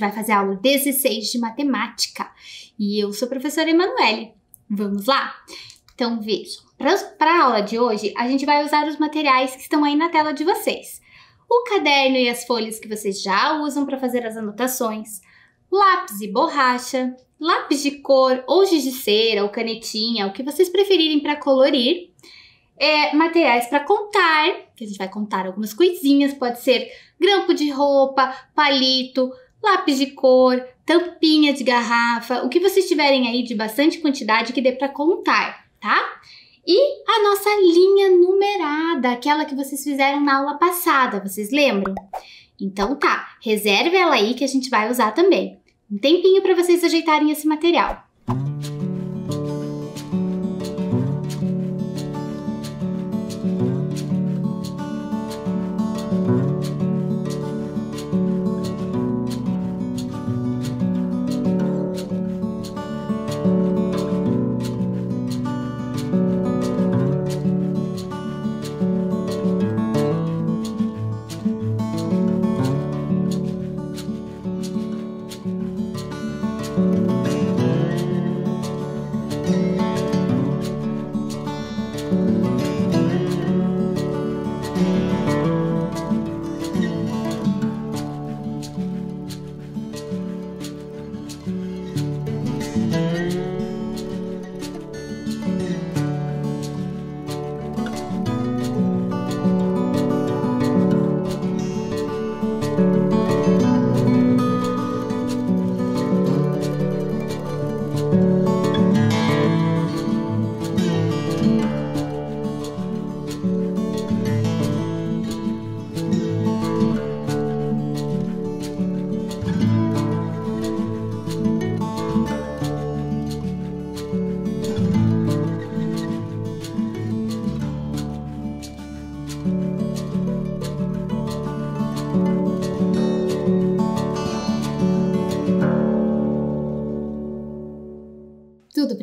gente vai fazer a aula 16 de matemática. E eu sou a professora Emanuele. Vamos lá? Então vejam, para a aula de hoje a gente vai usar os materiais que estão aí na tela de vocês. O caderno e as folhas que vocês já usam para fazer as anotações, lápis e borracha, lápis de cor ou giz de cera ou canetinha, o que vocês preferirem para colorir. É, materiais para contar, que a gente vai contar algumas coisinhas, pode ser grampo de roupa, palito, lápis de cor, tampinha de garrafa, o que vocês tiverem aí de bastante quantidade que dê para contar, tá? E a nossa linha numerada, aquela que vocês fizeram na aula passada, vocês lembram? Então tá, reserve ela aí que a gente vai usar também. Um tempinho para vocês ajeitarem esse material.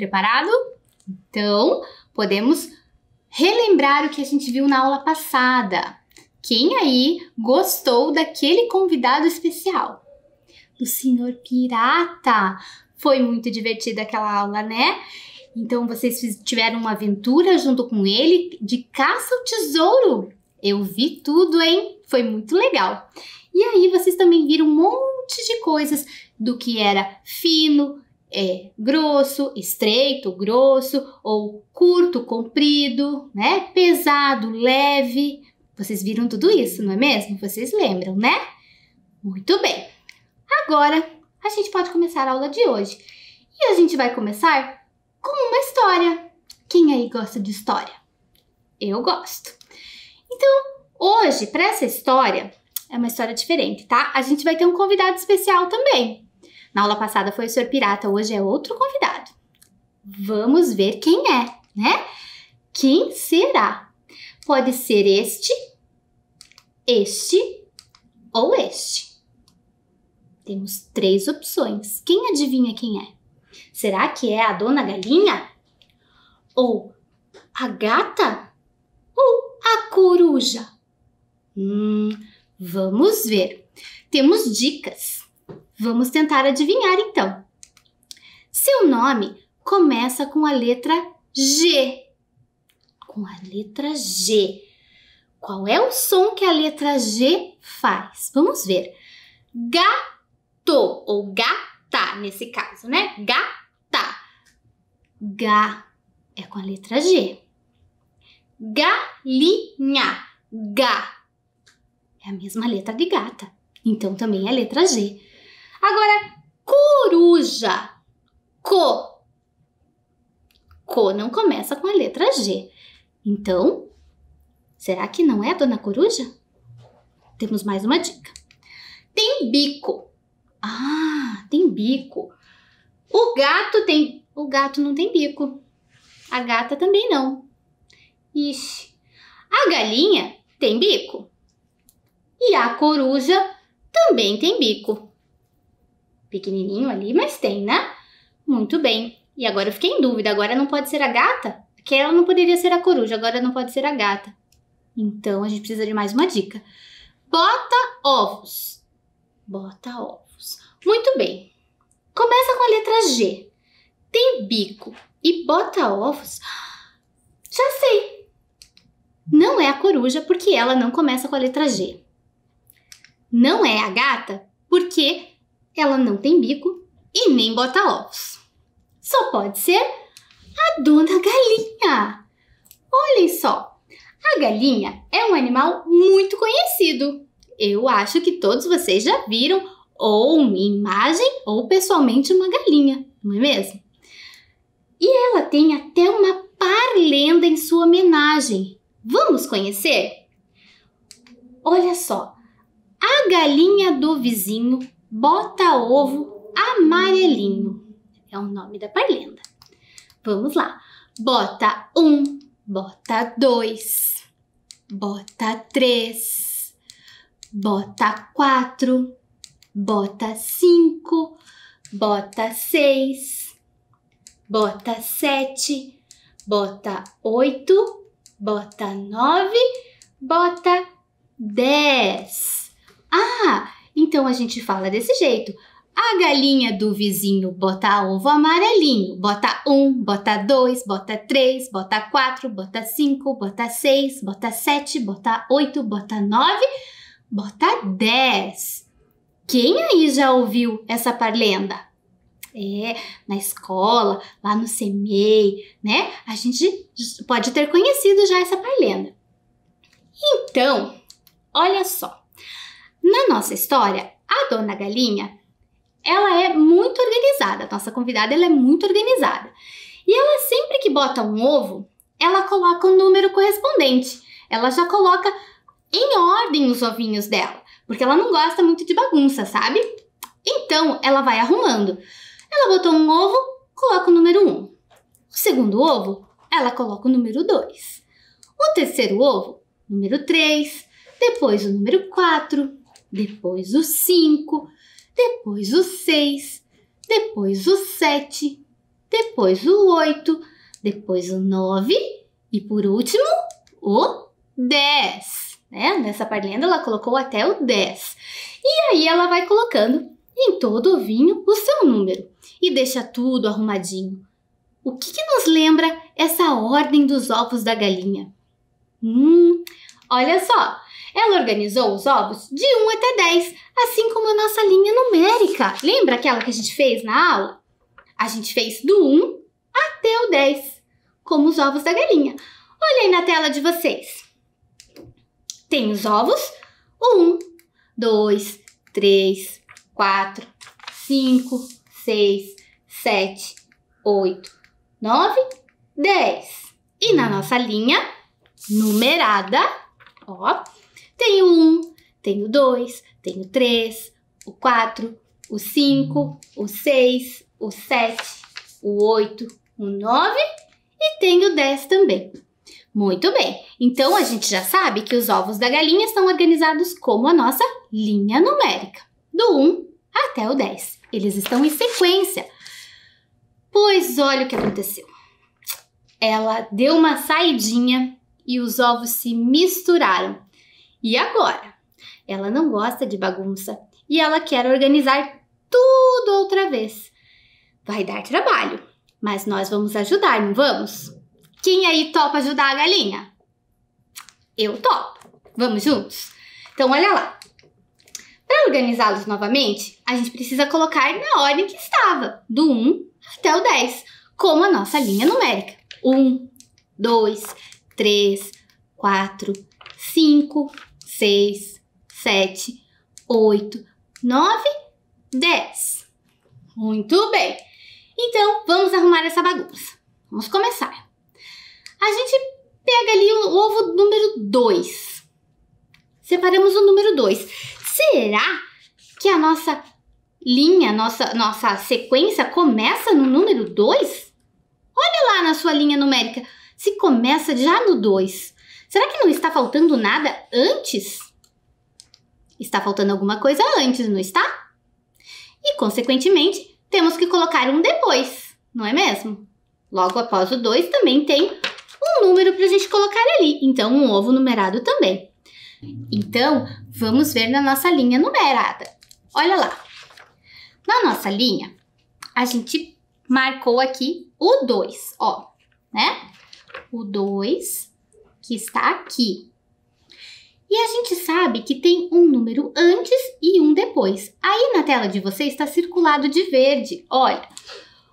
Preparado? Então, podemos relembrar o que a gente viu na aula passada. Quem aí gostou daquele convidado especial? Do Senhor Pirata. Foi muito divertida aquela aula, né? Então vocês tiveram uma aventura junto com ele de caça ao tesouro. Eu vi tudo, hein? Foi muito legal. E aí vocês também viram um monte de coisas do que era fino, é, grosso, estreito, grosso, ou curto, comprido, né? Pesado, leve. Vocês viram tudo isso, não é mesmo? Vocês lembram, né? Muito bem. Agora a gente pode começar a aula de hoje. E a gente vai começar com uma história. Quem aí gosta de história? Eu gosto. Então, hoje, para essa história, é uma história diferente, tá? A gente vai ter um convidado especial também. Na aula passada foi o Sr. Pirata, hoje é outro convidado. Vamos ver quem é, né? Quem será? Pode ser este, este ou este. Temos três opções. Quem adivinha quem é? Será que é a dona galinha? Ou a gata? Ou a coruja? Hum, vamos ver. Temos dicas. Vamos tentar adivinhar então. Seu nome começa com a letra G. Com a letra G. Qual é o som que a letra G faz? Vamos ver. Gato ou gata nesse caso, né? Gata. Gá é com a letra G. Galinha. Gá é a mesma letra de gata. Então também é a letra G. Agora, coruja. Co. Co não começa com a letra G. Então, será que não é Dona Coruja? Temos mais uma dica. Tem bico. Ah, tem bico. O gato tem. O gato não tem bico. A gata também não. Ixi. A galinha tem bico. E a coruja também tem bico pequenininho ali, mas tem, né? Muito bem. E agora eu fiquei em dúvida, agora não pode ser a gata? Porque ela não poderia ser a coruja, agora não pode ser a gata. Então a gente precisa de mais uma dica. Bota ovos. Bota ovos. Muito bem. Começa com a letra G. Tem bico e bota ovos. Já sei. Não é a coruja porque ela não começa com a letra G. Não é a gata porque ela não tem bico e nem bota ovos. Só pode ser a dona galinha. Olhem só, a galinha é um animal muito conhecido. Eu acho que todos vocês já viram ou uma imagem ou pessoalmente uma galinha, não é mesmo? E ela tem até uma parlenda em sua homenagem. Vamos conhecer? Olha só, a galinha do vizinho Bota ovo amarelinho. É o nome da parlenda. Vamos lá. Bota um, bota dois, bota três, bota quatro, bota cinco, bota seis, bota sete, bota oito, bota nove, bota dez. Ah! Então a gente fala desse jeito. A galinha do vizinho bota ovo amarelinho, bota um, bota dois, bota três, bota quatro, bota cinco, bota seis, bota sete, bota oito, bota nove, bota dez. Quem aí já ouviu essa parlenda? É, na escola, lá no CEMEI, né? A gente pode ter conhecido já essa parlenda. Então, olha só. Na nossa história, a dona Galinha, ela é muito organizada. A nossa convidada, ela é muito organizada. E ela sempre que bota um ovo, ela coloca o um número correspondente. Ela já coloca em ordem os ovinhos dela, porque ela não gosta muito de bagunça, sabe? Então, ela vai arrumando. Ela botou um ovo, coloca o número 1. Um. O segundo ovo, ela coloca o número 2. O terceiro ovo, número 3. Depois o número 4, depois o 5, depois o 6, depois o 7, depois o 8, depois o 9 e por último o 10. Né? Nessa parlenda ela colocou até o 10. E aí ela vai colocando em todo o vinho o seu número e deixa tudo arrumadinho. O que, que nos lembra essa ordem dos ovos da galinha? Hum, olha só, ela organizou os ovos de 1 até 10, assim como a nossa linha numérica. Lembra aquela que a gente fez na aula? A gente fez do 1 até o 10, como os ovos da galinha. Olha aí na tela de vocês. Tem os ovos 1, 2, 3, 4, 5, 6, 7, 8, 9, 10. E na nossa linha numerada, ó, tenho um, tenho dois, tenho três, o quatro, o cinco, o seis, o sete, o oito, o nove e tenho dez também. Muito bem, então a gente já sabe que os ovos da galinha estão organizados como a nossa linha numérica, do 1 até o 10. Eles estão em sequência. Pois olha o que aconteceu. Ela deu uma saidinha e os ovos se misturaram. E agora? Ela não gosta de bagunça e ela quer organizar tudo outra vez. Vai dar trabalho, mas nós vamos ajudar, não vamos? Quem aí topa ajudar a galinha? Eu topo. Vamos juntos? Então, olha lá. Para organizá-los novamente, a gente precisa colocar na ordem que estava, do 1 até o 10, como a nossa linha numérica. 1, 2, 3, 4, 5, 6, 7, 8, 9, 10. Muito bem. Então, vamos arrumar essa bagunça. Vamos começar. A gente pega ali o ovo número 2. Separamos o número 2. Será que a nossa linha, nossa, nossa sequência começa no número 2? Olha lá na sua linha numérica, se começa já no 2. Será que não está faltando nada antes? Está faltando alguma coisa antes, não está? E, consequentemente, temos que colocar um depois, não é mesmo? Logo após o 2 também tem um número para a gente colocar ali, então um ovo numerado também. Então, vamos ver na nossa linha numerada. Olha lá. Na nossa linha, a gente marcou aqui o 2, ó, né? O 2 que está aqui. E a gente sabe que tem um número antes e um depois. Aí na tela de vocês está circulado de verde. Olha,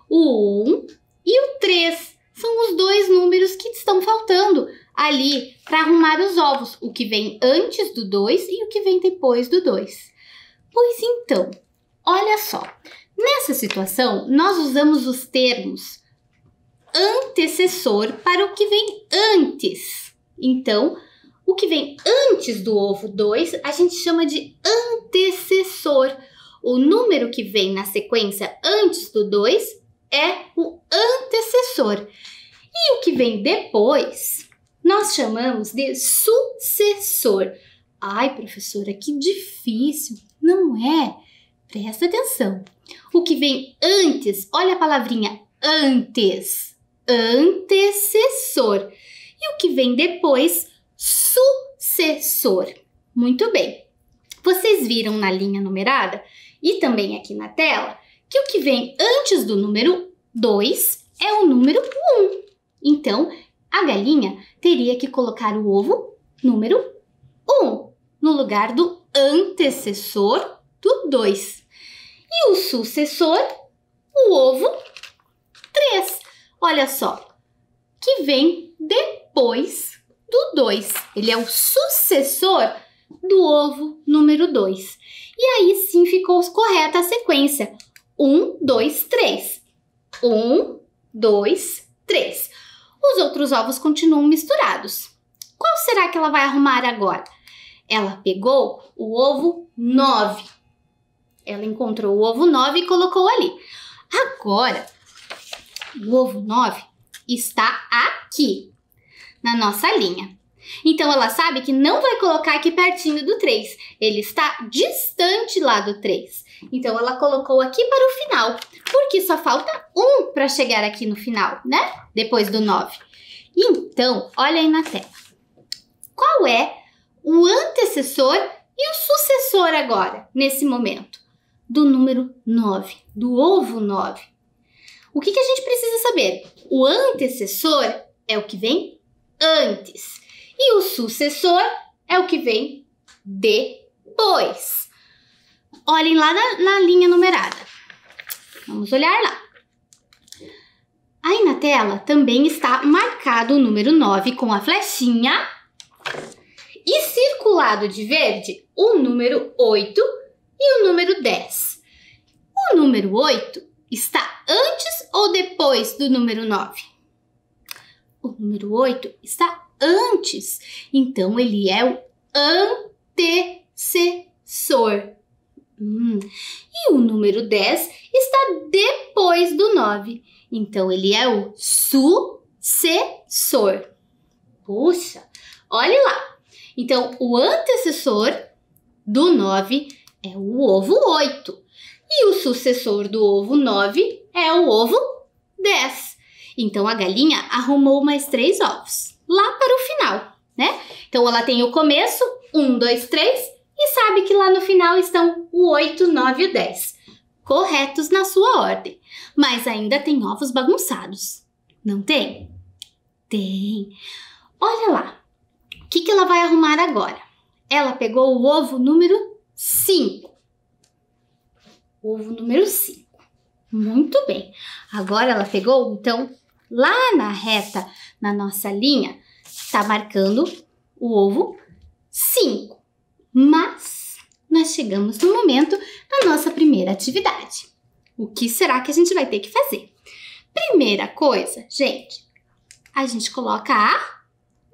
o 1 e o 3 são os dois números que estão faltando ali para arrumar os ovos, o que vem antes do 2 e o que vem depois do 2. Pois então, olha só. Nessa situação, nós usamos os termos antecessor para o que vem antes então, o que vem antes do ovo 2 a gente chama de antecessor. O número que vem na sequência antes do 2 é o antecessor. E o que vem depois nós chamamos de sucessor. Ai, professora, que difícil! Não é? Presta atenção. O que vem antes, olha a palavrinha antes, antecessor e o que vem depois, sucessor. Muito bem. Vocês viram na linha numerada e também aqui na tela que o que vem antes do número 2 é o número 1. Um. Então, a galinha teria que colocar o ovo número 1 um, no lugar do antecessor do 2. E o sucessor, o ovo 3. Olha só, que vem depois do 2. Ele é o sucessor do ovo número 2. E aí sim ficou correta a sequência. 1, 2, 3. 1, 2, 3. Os outros ovos continuam misturados. Qual será que ela vai arrumar agora? Ela pegou o ovo 9. Ela encontrou o ovo 9 e colocou ali. Agora, o ovo 9 está aqui na nossa linha. Então ela sabe que não vai colocar aqui pertinho do 3, ele está distante lá do 3. Então ela colocou aqui para o final, porque só falta um para chegar aqui no final, né? Depois do 9. Então, olha aí na tela. Qual é o antecessor e o sucessor agora, nesse momento? Do número 9, do ovo 9. O que, que a gente precisa saber? O antecessor é o que vem antes. E o sucessor é o que vem depois. Olhem lá na, na linha numerada. Vamos olhar lá. Aí na tela também está marcado o número 9 com a flechinha e circulado de verde o número 8 e o número 10. O número 8 está antes ou depois do número 9? O número 8 está antes, então ele é o antecessor. Hum. E o número 10 está depois do 9, então ele é o sucessor. Puxa, olhe lá. Então, o antecessor do 9 é o ovo 8 e o sucessor do ovo 9 é o ovo 10. Então a galinha arrumou mais três ovos, lá para o final, né? Então ela tem o começo, um, dois, três, e sabe que lá no final estão o 8, 9 e o 10, corretos na sua ordem. Mas ainda tem ovos bagunçados, não tem? Tem. Olha lá, o que, que ela vai arrumar agora? Ela pegou o ovo número 5. Ovo número 5. Muito bem. Agora ela pegou, então, lá na reta, na nossa linha, está marcando o ovo 5. Mas nós chegamos no momento da nossa primeira atividade. O que será que a gente vai ter que fazer? Primeira coisa, gente, a gente coloca a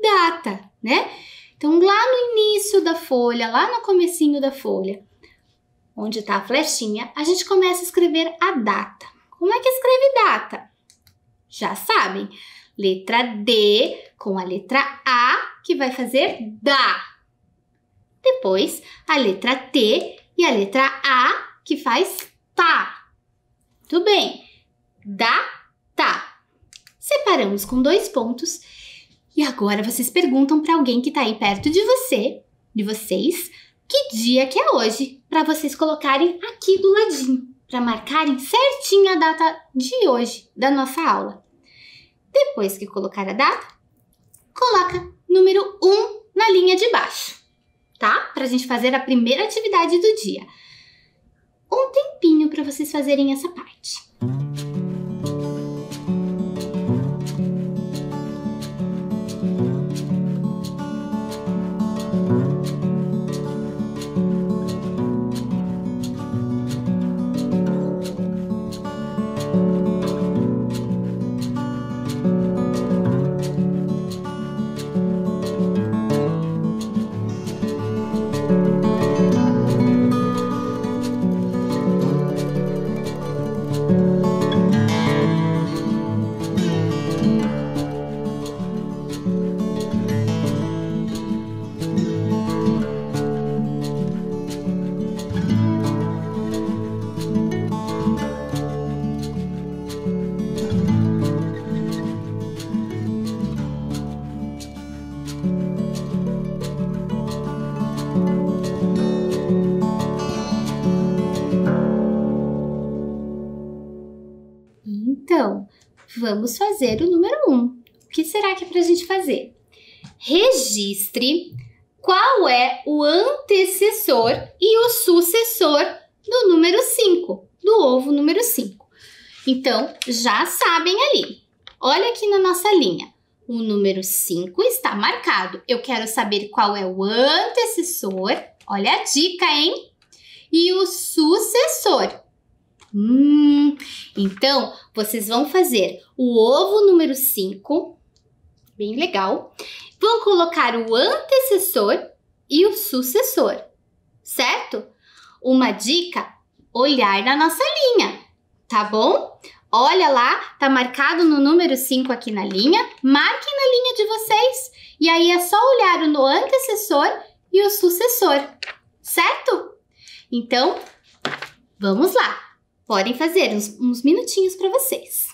data, né? Então, lá no início da folha, lá no comecinho da folha, onde está a flechinha, a gente começa a escrever a data. Como é que escreve data? Já sabem. Letra D com a letra A, que vai fazer da. Depois, a letra T e a letra A, que faz tá. Tudo bem. Da, tá. Separamos com dois pontos. E agora vocês perguntam para alguém que está aí perto de você, de vocês, que dia que é hoje, para vocês colocarem aqui do ladinho para marcarem certinho a data de hoje da nossa aula. Depois que colocar a data, coloca número 1 na linha de baixo, tá? Para a gente fazer a primeira atividade do dia. Um tempinho para vocês fazerem essa parte. vamos fazer o número 1. Um. O que será que é para a gente fazer? Registre qual é o antecessor e o sucessor do número 5, do ovo número 5. Então, já sabem ali. Olha aqui na nossa linha. O número 5 está marcado. Eu quero saber qual é o antecessor. Olha a dica, hein? E o sucessor. Hum, então, vocês vão fazer o ovo número 5, bem legal. Vão colocar o antecessor e o sucessor, certo? Uma dica, olhar na nossa linha, tá bom? Olha lá, tá marcado no número 5 aqui na linha, marquem na linha de vocês. E aí é só olhar o antecessor e o sucessor, certo? Então, vamos lá podem fazer uns, uns minutinhos para vocês.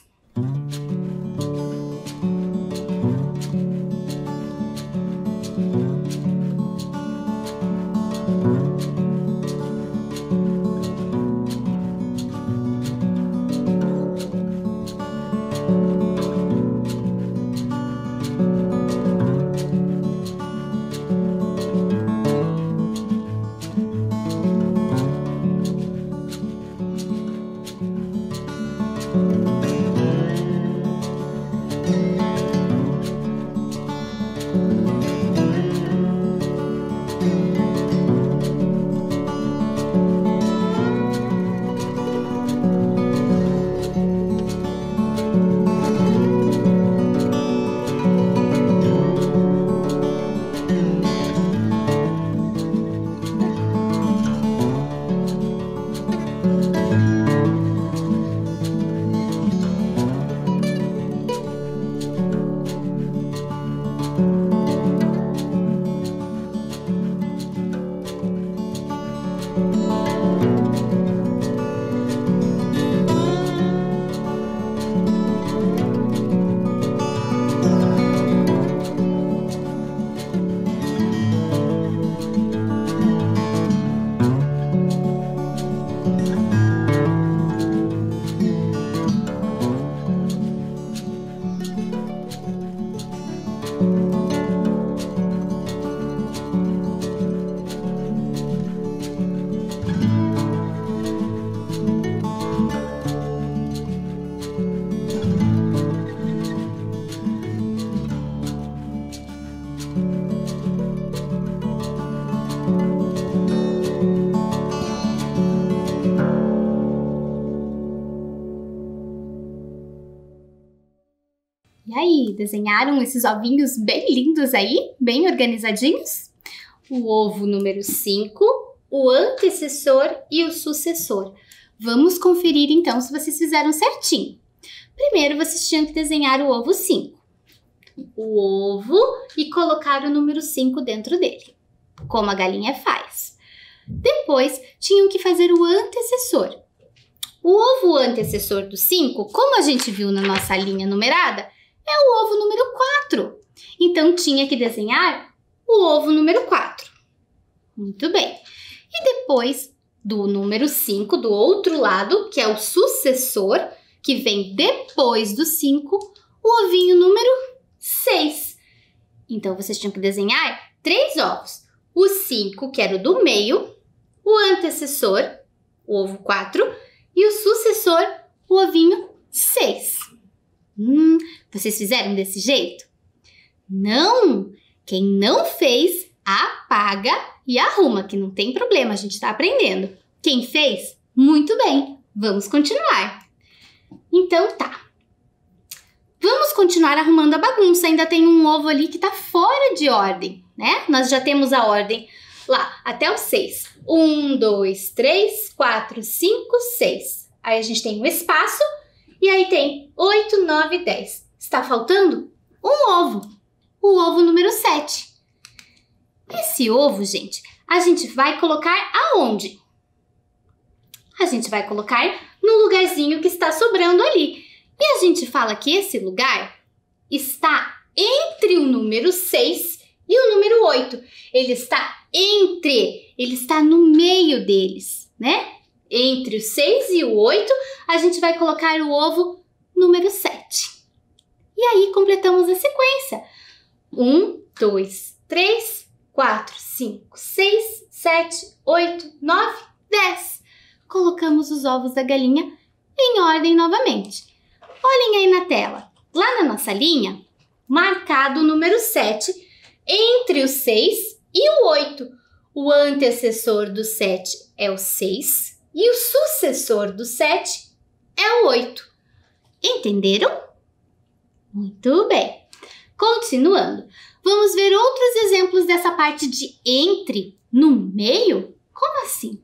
E aí, desenharam esses ovinhos bem lindos aí, bem organizadinhos? O ovo número 5, o antecessor e o sucessor. Vamos conferir então se vocês fizeram certinho. Primeiro, vocês tinham que desenhar o ovo 5. O ovo e colocar o número 5 dentro dele, como a galinha faz. Depois, tinham que fazer o antecessor. O ovo antecessor do 5, como a gente viu na nossa linha numerada, é o ovo número 4. Então tinha que desenhar o ovo número 4. Muito bem. E depois do número 5, do outro lado, que é o sucessor, que vem depois do 5, o ovinho número 6. Então vocês tinham que desenhar três ovos. O 5, que era o do meio, o antecessor, o ovo 4, e o sucessor, o ovinho 6. Hum, vocês fizeram desse jeito? Não! Quem não fez, apaga e arruma, que não tem problema, a gente está aprendendo. Quem fez? Muito bem, vamos continuar. Então tá. Vamos continuar arrumando a bagunça. Ainda tem um ovo ali que tá fora de ordem, né? Nós já temos a ordem lá, até o 6. 1, 2, 3, 4, 5, 6. Aí a gente tem um espaço e aí tem 8, 9, 10. Está faltando um ovo. O ovo número 7. Esse ovo, gente, a gente vai colocar aonde? A gente vai colocar no lugarzinho que está sobrando ali. E a gente fala que esse lugar está entre o número 6 e o número 8. Ele está entre, ele está no meio deles, né? Entre o 6 e o 8, a gente vai colocar o ovo número 7. E aí completamos a sequência. 1, 2, 3, 4, 5, 6, 7, 8, 9, 10. Colocamos os ovos da galinha em ordem novamente. Olhem aí na tela. Lá na nossa linha, marcado o número 7 entre o 6 e o 8. O antecessor do 7 é o 6 e o sucessor do 7 é o 8. Entenderam? Muito bem. Continuando, vamos ver outros exemplos dessa parte de entre no meio? Como assim?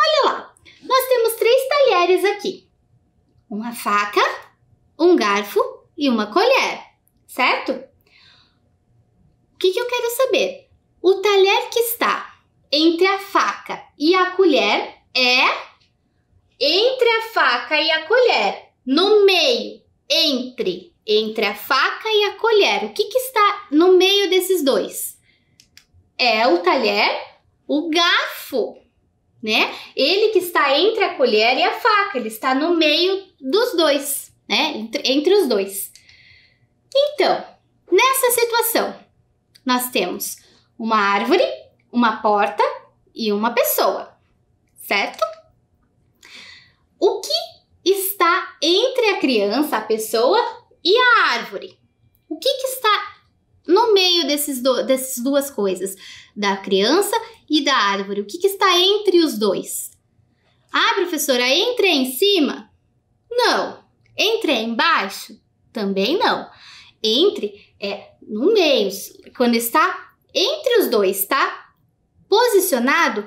Olha lá, nós temos três talheres aqui: uma faca, um garfo e uma colher, certo? O que, que eu quero saber? O talher que está entre a faca e a colher é entre a faca e a colher. No meio, entre, entre a faca e a colher. O que, que está no meio desses dois? É o talher, o garfo, né? Ele que está entre a colher e a faca, ele está no meio dos dois, né? Entre, entre os dois. Então, nessa situação, nós temos uma árvore, uma porta e uma pessoa certo? O que está entre a criança, a pessoa e a árvore? O que, que está no meio desses do, dessas duas coisas, da criança e da árvore? O que, que está entre os dois? Ah, professora, entre é em cima? Não. Entre é embaixo? Também não. Entre é no meio, quando está entre os dois, tá? Posicionado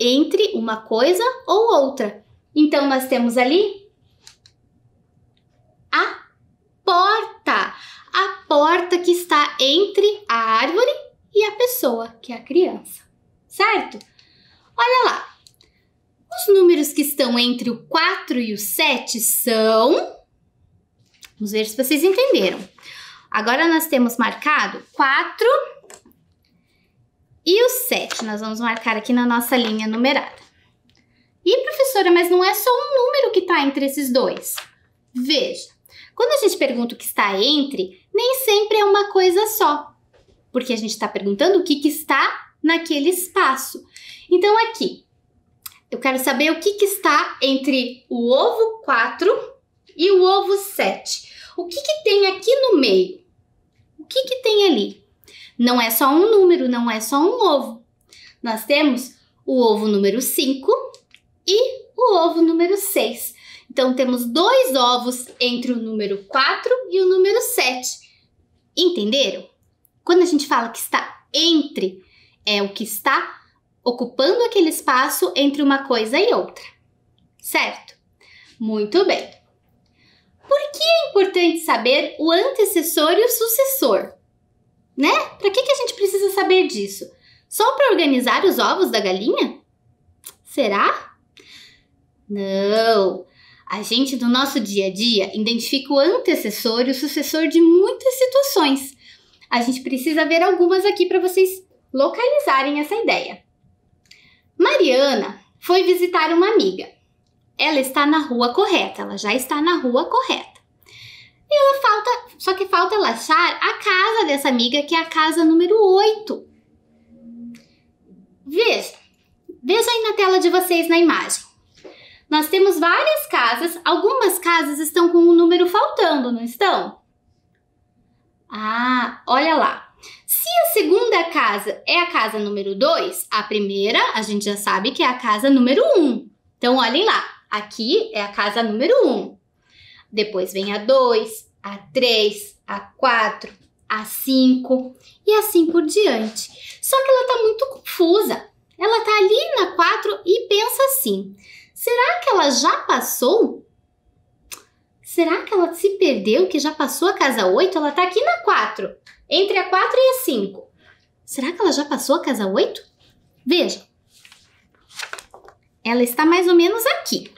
entre uma coisa ou outra. Então, nós temos ali a porta. A porta que está entre a árvore e a pessoa, que é a criança. Certo? Olha lá. Os números que estão entre o 4 e o 7 são. Vamos ver se vocês entenderam. Agora nós temos marcado 4 e o 7 nós vamos marcar aqui na nossa linha numerada. E professora, mas não é só um número que está entre esses dois. Veja, quando a gente pergunta o que está entre, nem sempre é uma coisa só, porque a gente está perguntando o que, que está naquele espaço. Então aqui, eu quero saber o que, que está entre o ovo 4 e o ovo 7. O que, que tem aqui no meio? O que, que tem ali? Não é só um número, não é só um ovo. Nós temos o ovo número 5 e o ovo número 6. Então temos dois ovos entre o número 4 e o número 7. Entenderam? Quando a gente fala que está entre, é o que está ocupando aquele espaço entre uma coisa e outra. Certo? Muito bem. Por que é importante saber o antecessor e o sucessor? Né? Para que, que a gente precisa saber disso? Só para organizar os ovos da galinha? Será? Não! A gente, no nosso dia a dia, identifica o antecessor e o sucessor de muitas situações. A gente precisa ver algumas aqui para vocês localizarem essa ideia. Mariana foi visitar uma amiga. Ela está na rua correta, ela já está na rua correta. Ela falta, só que falta ela achar a casa dessa amiga, que é a casa número 8. Veja, veja aí na tela de vocês na imagem. Nós temos várias casas, algumas casas estão com um número faltando, não estão? Ah, olha lá. Se a segunda casa é a casa número 2, a primeira a gente já sabe que é a casa número 1. Um. Então olhem lá, aqui é a casa número 1. Um. Depois vem a 2, a 3, a 4, a 5 e assim por diante. Só que ela está muito confusa. Ela está ali na 4 e pensa assim: será que ela já passou? Será que ela se perdeu, que já passou a casa 8? Ela está aqui na 4, entre a 4 e a 5. Será que ela já passou a casa 8? Veja, ela está mais ou menos aqui.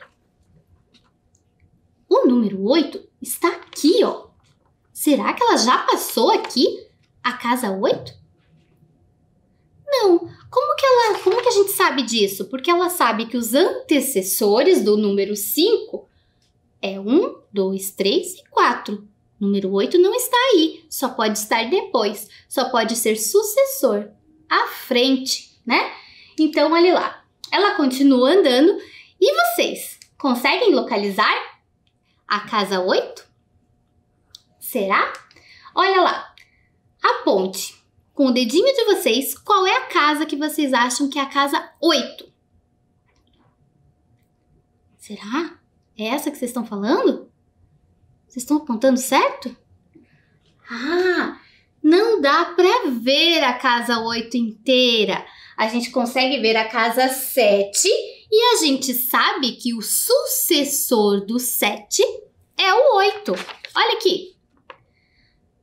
O número 8 está aqui, ó. Será que ela já passou aqui a casa 8? Não. Como que ela, como que a gente sabe disso? Porque ela sabe que os antecessores do número 5 é 1, 2, 3 e 4. Número 8 não está aí, só pode estar depois, só pode ser sucessor, à frente, né? Então, olha lá. Ela continua andando e vocês conseguem localizar a casa 8? Será? Olha lá. Aponte com o dedinho de vocês qual é a casa que vocês acham que é a casa 8. Será? É essa que vocês estão falando? Vocês estão apontando certo? Ah, não dá para ver a casa 8 inteira. A gente consegue ver a casa 7 e a gente sabe que o sucessor do 7 é o 8. Olha aqui.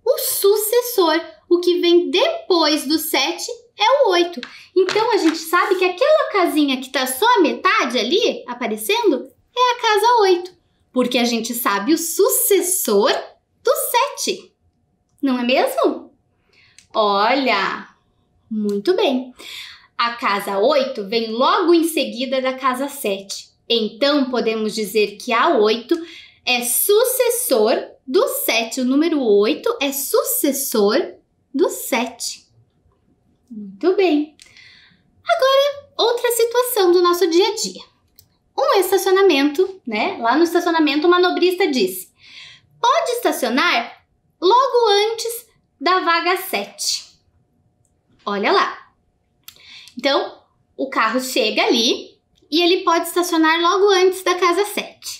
O sucessor, o que vem depois do 7, é o 8. Então a gente sabe que aquela casinha que está só a metade ali aparecendo é a casa 8, porque a gente sabe o sucessor do 7. Não é mesmo? Olha, muito bem. A casa 8 vem logo em seguida da casa 7. Então podemos dizer que a 8 é sucessor do 7. O número 8 é sucessor do 7. Muito bem. Agora, outra situação do nosso dia a dia. Um estacionamento, né? Lá no estacionamento, o manobrista disse: pode estacionar logo antes da vaga 7. Olha lá. Então, o carro chega ali e ele pode estacionar logo antes da casa 7.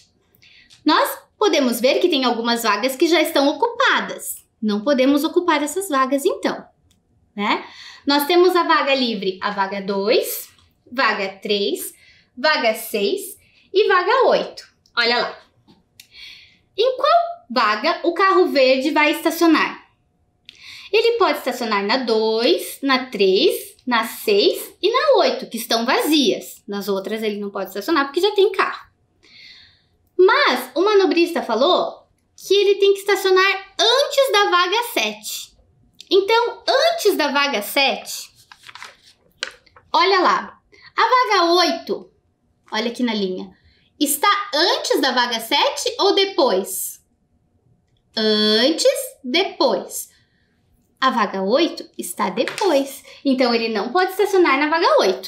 Nós podemos ver que tem algumas vagas que já estão ocupadas. Não podemos ocupar essas vagas então, né? Nós temos a vaga livre, a vaga 2, vaga 3, vaga 6 e vaga 8. Olha lá. Em qual vaga o carro verde vai estacionar? Ele pode estacionar na 2, na 3, na 6 e na 8, que estão vazias. Nas outras ele não pode estacionar porque já tem carro. Mas o manobrista falou que ele tem que estacionar antes da vaga 7. Então, antes da vaga 7, olha lá. A vaga 8, olha aqui na linha, está antes da vaga 7 ou depois? Antes, depois. A vaga 8 está depois. Então, ele não pode estacionar na vaga 8.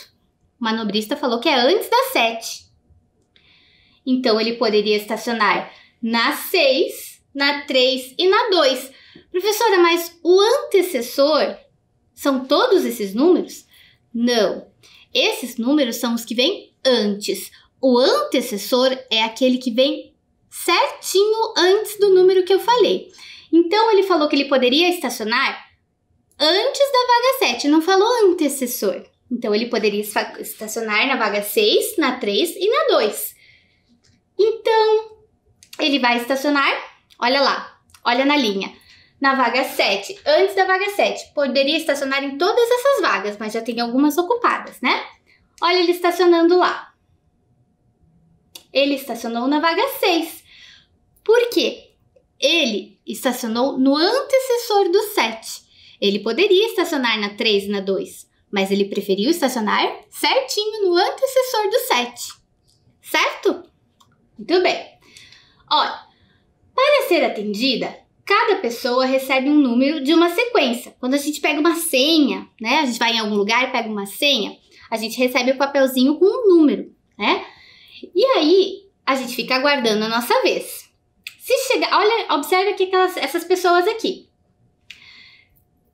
O manobrista falou que é antes da 7. Então ele poderia estacionar na 6, na 3 e na 2. Professora, mas o antecessor são todos esses números? Não. Esses números são os que vêm antes. O antecessor é aquele que vem certinho antes do número que eu falei. Então ele falou que ele poderia estacionar antes da vaga 7, não falou antecessor. Então ele poderia estacionar na vaga 6, na 3 e na 2. Então, ele vai estacionar, olha lá, olha na linha. Na vaga 7, antes da vaga 7, poderia estacionar em todas essas vagas, mas já tem algumas ocupadas, né? Olha ele estacionando lá. Ele estacionou na vaga 6. Por quê? Ele estacionou no antecessor do 7. Ele poderia estacionar na 3 e na 2, mas ele preferiu estacionar certinho no antecessor do 7. Certo? Certo? Muito bem. Olha, para ser atendida, cada pessoa recebe um número de uma sequência. Quando a gente pega uma senha, né? A gente vai em algum lugar e pega uma senha, a gente recebe o um papelzinho com um número, né? E aí a gente fica aguardando a nossa vez. Se chegar, olha, observe aqui aquelas, essas pessoas aqui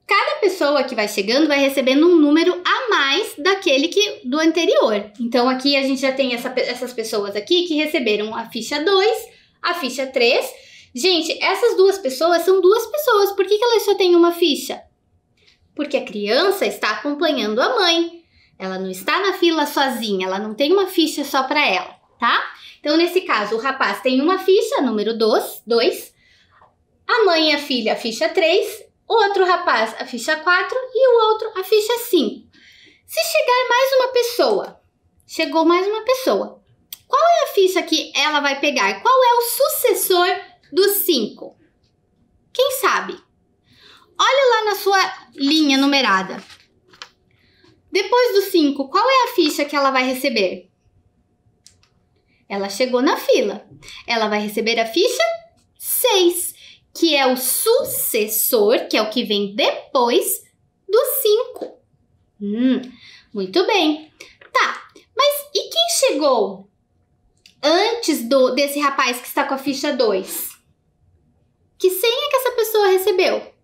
cada pessoa que vai chegando vai recebendo um número a mais daquele que do anterior. Então aqui a gente já tem essa, essas pessoas aqui que receberam a ficha 2, a ficha 3. Gente, essas duas pessoas são duas pessoas. Por que, que elas só têm uma ficha? Porque a criança está acompanhando a mãe. Ela não está na fila sozinha, ela não tem uma ficha só para ela, tá? Então, nesse caso, o rapaz tem uma ficha, número 2, a mãe e a filha, a ficha 3, outro rapaz a ficha 4 e o outro a ficha 5. Se chegar mais uma pessoa, chegou mais uma pessoa, qual é a ficha que ela vai pegar? Qual é o sucessor dos 5? Quem sabe? Olha lá na sua linha numerada. Depois do 5, qual é a ficha que ela vai receber? Ela chegou na fila. Ela vai receber a ficha 6 que é o sucessor, que é o que vem depois do 5. Hum, muito bem. Tá, mas e quem chegou antes do desse rapaz que está com a ficha 2? Que senha que essa pessoa recebeu?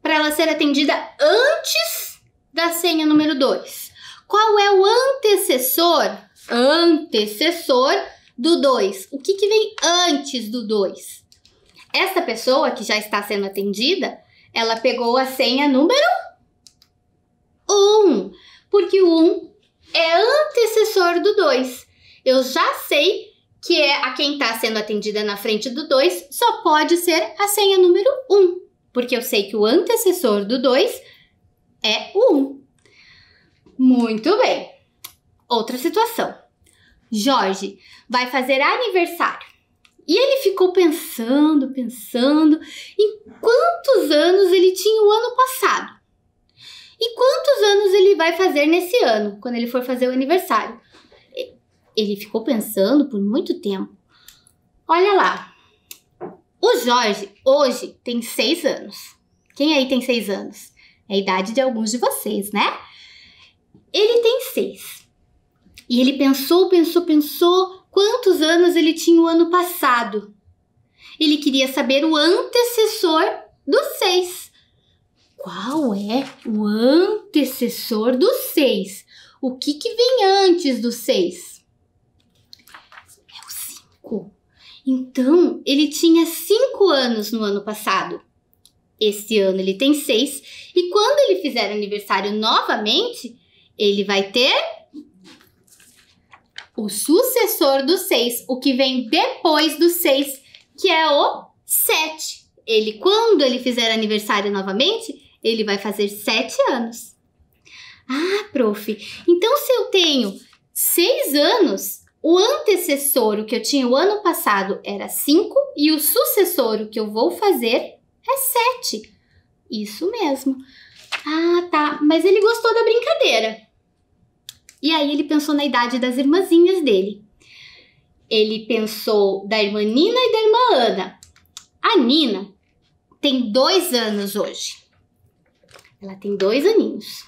Para ela ser atendida antes da senha número 2. Qual é o antecessor? Antecessor do 2. O que, que vem antes do 2? Essa pessoa que já está sendo atendida, ela pegou a senha número 1, porque o 1 é antecessor do 2. Eu já sei que é a quem está sendo atendida na frente do 2 só pode ser a senha número 1, porque eu sei que o antecessor do 2 é o 1. Muito bem. Outra situação. Jorge vai fazer aniversário. E ele ficou pensando, pensando em quantos anos ele tinha o ano passado. E quantos anos ele vai fazer nesse ano, quando ele for fazer o aniversário. Ele ficou pensando por muito tempo. Olha lá, o Jorge hoje tem seis anos. Quem aí tem seis anos? É a idade de alguns de vocês, né? Ele tem seis. E ele pensou, pensou, pensou quantos anos ele tinha o ano passado. Ele queria saber o antecessor do 6. Qual é o antecessor do 6? O que, que vem antes do 6? É o 5. Então, ele tinha 5 anos no ano passado. Este ano ele tem 6. E quando ele fizer aniversário novamente, ele vai ter o sucessor do 6, o que vem depois do 6, que é o 7. Ele, quando ele fizer aniversário novamente, ele vai fazer 7 anos. Ah, prof, então se eu tenho 6 anos, o antecessor, o que eu tinha o ano passado, era 5 e o sucessor, o que eu vou fazer, é 7. Isso mesmo. Ah, tá, mas ele gostou da brincadeira. E aí ele pensou na idade das irmãzinhas dele. Ele pensou da irmã Nina e da irmã Ana. A Nina tem dois anos hoje. Ela tem dois aninhos.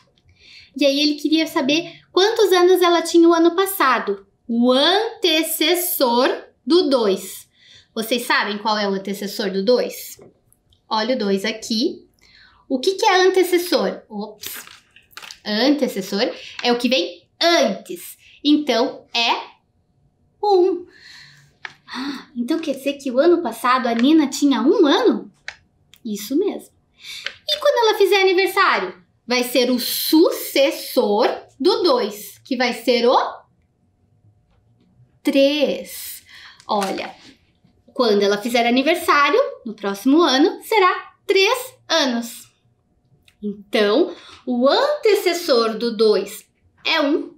E aí ele queria saber quantos anos ela tinha o ano passado, o antecessor do 2. Vocês sabem qual é o antecessor do 2? Olha o 2 aqui. O que, que é antecessor? Ops. Antecessor é o que vem antes. Então é 1. Um. então quer dizer que o ano passado a Nina tinha um ano? Isso mesmo. E quando ela fizer aniversário? Vai ser o sucessor do 2, que vai ser o 3. Olha, quando ela fizer aniversário, no próximo ano, será 3 anos. Então, o antecessor do 2 é 1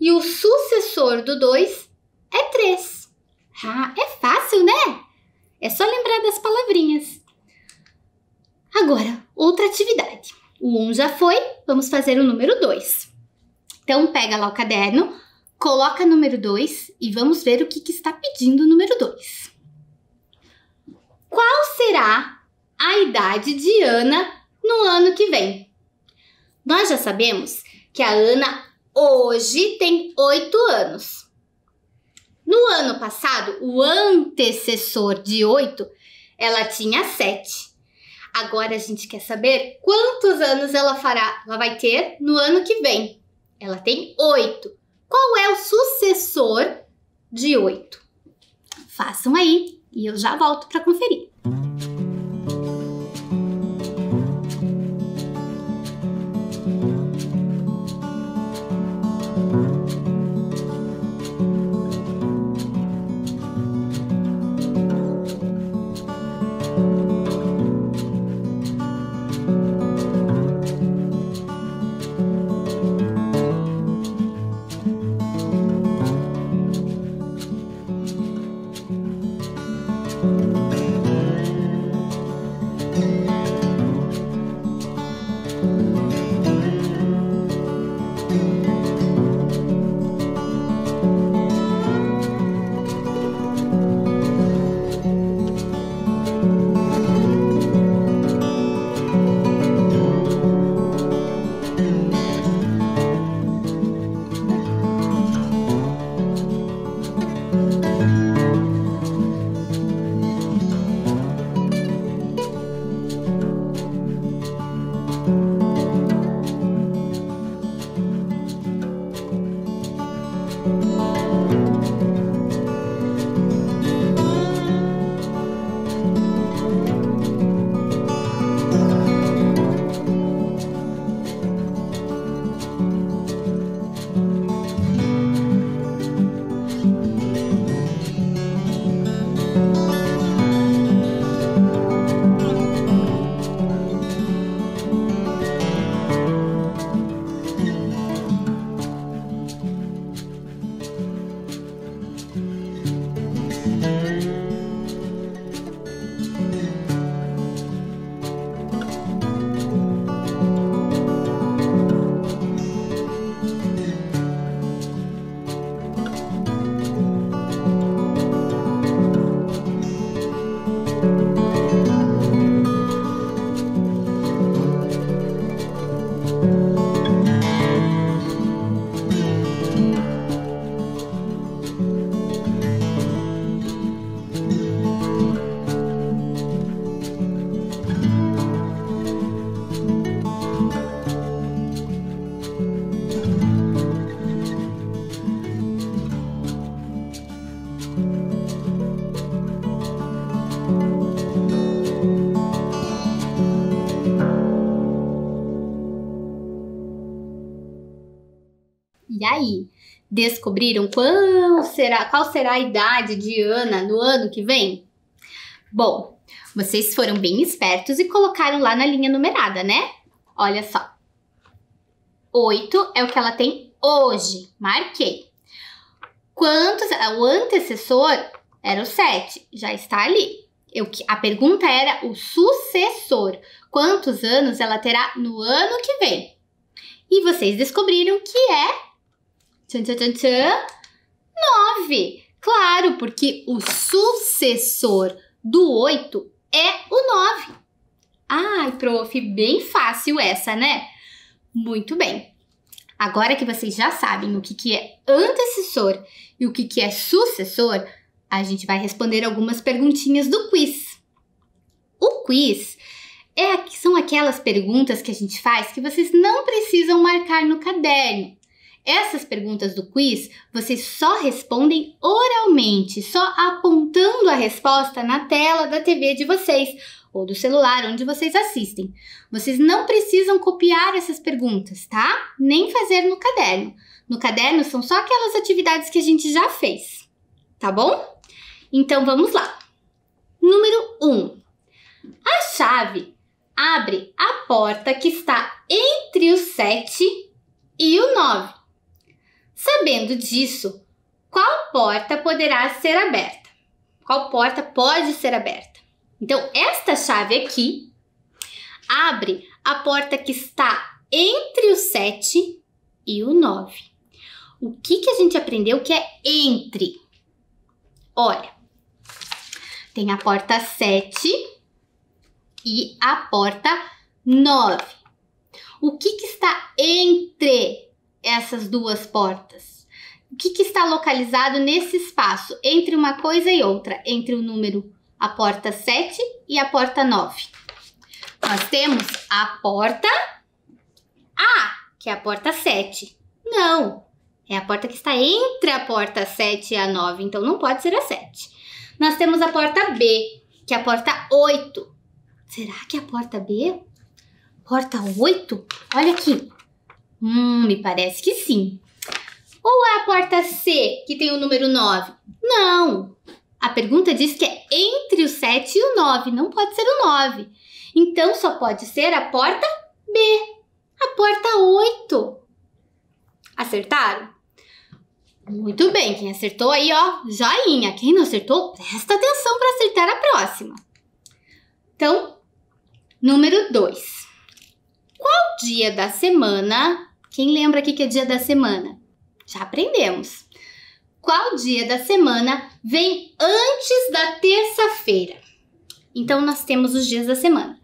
e o sucessor do 2 é 3. Ah, é fácil, né? É só lembrar das palavrinhas. Agora, outra atividade. O 1 um já foi, vamos fazer o número 2. Então, pega lá o caderno, coloca o número 2 e vamos ver o que, que está pedindo o número 2. Qual será a idade de Ana no ano que vem? Nós já sabemos que a Ana hoje tem oito anos. No ano passado, o antecessor de oito, ela tinha sete. Agora a gente quer saber quantos anos ela fará, ela vai ter no ano que vem. Ela tem oito. Qual é o sucessor de oito? Façam aí e eu já volto para conferir. descobriram qual será, qual será a idade de Ana no ano que vem? Bom, vocês foram bem espertos e colocaram lá na linha numerada, né? Olha só. 8 é o que ela tem hoje. Marquei. Quantos? O antecessor era o 7, já está ali. Eu, a pergunta era o sucessor. Quantos anos ela terá no ano que vem? E vocês descobriram que é Tchan, tchan, tchan, tchan. nove. Claro, porque o sucessor do oito é o nove. Ai, prof, bem fácil essa, né? Muito bem. Agora que vocês já sabem o que, que é antecessor e o que, que é sucessor, a gente vai responder algumas perguntinhas do quiz. O quiz é, são aquelas perguntas que a gente faz que vocês não precisam marcar no caderno. Essas perguntas do quiz vocês só respondem oralmente, só apontando a resposta na tela da TV de vocês ou do celular onde vocês assistem. Vocês não precisam copiar essas perguntas, tá? Nem fazer no caderno. No caderno são só aquelas atividades que a gente já fez, tá bom? Então vamos lá. Número 1. Um, a chave abre a porta que está entre o 7 e o 9. Sabendo disso, qual porta poderá ser aberta? Qual porta pode ser aberta? Então, esta chave aqui abre a porta que está entre o 7 e o 9. O que, que a gente aprendeu que é entre? Olha, tem a porta 7 e a porta 9. O que, que está entre essas duas portas? O que, que está localizado nesse espaço entre uma coisa e outra, entre o número a porta 7 e a porta 9? Nós temos a porta A, que é a porta 7. Não, é a porta que está entre a porta 7 e a 9, então não pode ser a 7. Nós temos a porta B, que é a porta 8. Será que é a porta B? Porta 8? Olha aqui. Hum, me parece que sim. Ou é a porta C, que tem o número 9? Não! A pergunta diz que é entre o 7 e o 9, não pode ser o 9. Então só pode ser a porta B, a porta 8. Acertaram? Muito bem, quem acertou aí, ó, joinha. Quem não acertou, presta atenção para acertar a próxima. Então, número 2. Qual dia da semana? Quem lembra aqui que é dia da semana? Já aprendemos. Qual dia da semana vem antes da terça-feira? Então, nós temos os dias da semana: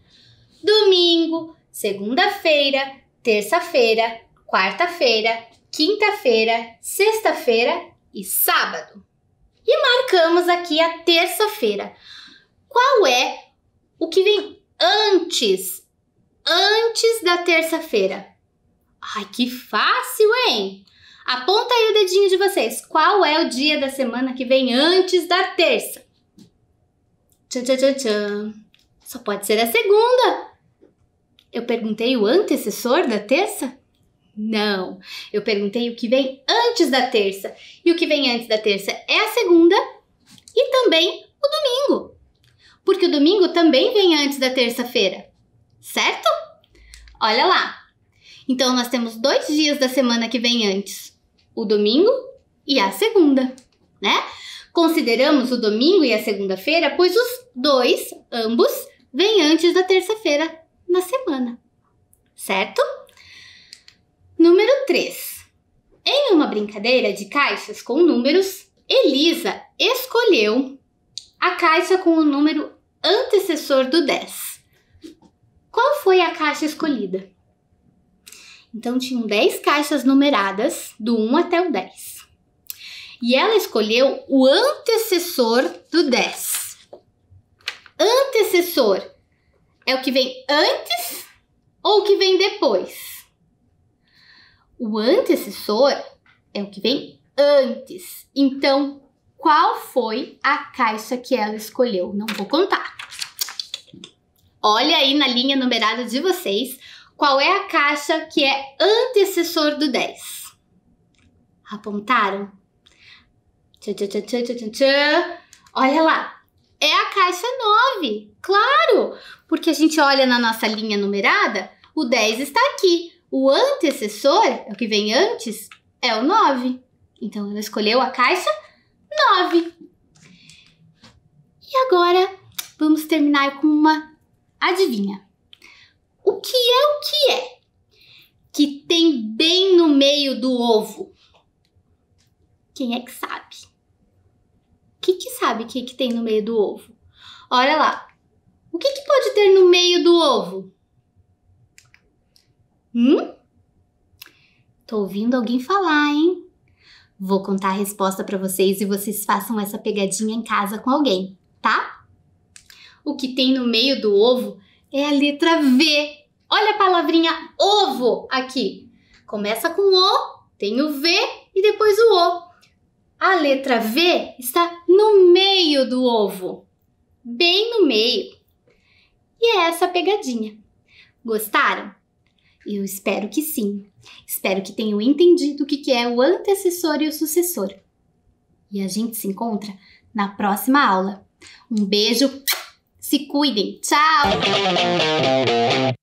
domingo, segunda-feira, terça-feira, quarta-feira, quinta-feira, sexta-feira e sábado. E marcamos aqui a terça-feira. Qual é o que vem antes antes da terça-feira. Ai, que fácil, hein? Aponta aí o dedinho de vocês. Qual é o dia da semana que vem antes da terça? Tchan, tchan, tchan, tchan. Só pode ser a segunda. Eu perguntei o antecessor da terça? Não. Eu perguntei o que vem antes da terça. E o que vem antes da terça é a segunda e também o domingo. Porque o domingo também vem antes da terça-feira certo? Olha lá! Então, nós temos dois dias da semana que vem antes: o domingo e a segunda, né? Consideramos o domingo e a segunda-feira, pois os dois, ambos, vêm antes da terça-feira na semana, certo? Número 3. Em uma brincadeira de caixas com números, Elisa escolheu a caixa com o número antecessor do 10. Qual foi a caixa escolhida? Então tinham 10 caixas numeradas, do 1 até o 10. E ela escolheu o antecessor do 10. Antecessor é o que vem antes ou o que vem depois? O antecessor é o que vem antes. Então, qual foi a caixa que ela escolheu? Não vou contar. Olha aí na linha numerada de vocês qual é a caixa que é antecessor do 10. Apontaram? Tchã, tchã, tchã, tchã, tchã, Olha lá, é a caixa 9, claro! Porque a gente olha na nossa linha numerada, o 10 está aqui. O antecessor, é o que vem antes, é o 9. Então ela escolheu a caixa 9. E agora vamos terminar com uma Adivinha? O que é o que é? Que tem bem no meio do ovo. Quem é que sabe? Quem que sabe o que, é que tem no meio do ovo? Olha lá. O que, que pode ter no meio do ovo? Hum? Tô ouvindo alguém falar, hein? Vou contar a resposta para vocês e vocês façam essa pegadinha em casa com alguém, tá? o que tem no meio do ovo é a letra V. Olha a palavrinha ovo aqui. Começa com O, tem o V e depois o O. A letra V está no meio do ovo, bem no meio. E é essa a pegadinha. Gostaram? Eu espero que sim. Espero que tenham entendido o que é o antecessor e o sucessor. E a gente se encontra na próxima aula. Um beijo se cuidem. Tchau!